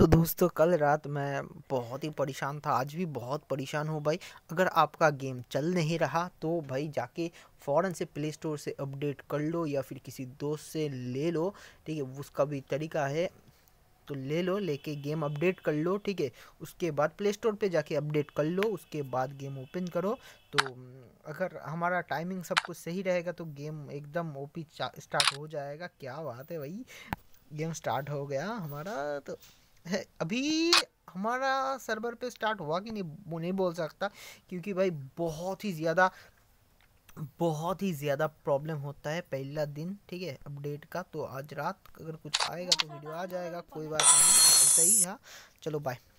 तो दोस्तों कल रात मैं बहुत ही परेशान था आज भी बहुत परेशान हूँ भाई अगर आपका गेम चल नहीं रहा तो भाई जाके फ़ौरन से प्ले स्टोर से अपडेट कर लो या फिर किसी दोस्त से ले लो ठीक है उसका भी तरीका है तो ले लो लेके गेम अपडेट कर लो ठीक है उसके बाद प्ले स्टोर पे जाके अपडेट कर लो उसके बाद गेम ओपन करो तो अगर हमारा टाइमिंग सब कुछ सही रहेगा तो गेम एकदम ओपी स्टार्ट हो जाएगा क्या बात है भाई गेम स्टार्ट हो गया हमारा तो अभी हमारा सर्वर पे स्टार्ट हुआ कि नहीं वो नहीं बोल सकता क्योंकि भाई बहुत ही ज़्यादा बहुत ही ज़्यादा प्रॉब्लम होता है पहला दिन ठीक है अपडेट का तो आज रात अगर कुछ आएगा तो वीडियो आ जाएगा कोई बात नहीं सही है चलो बाय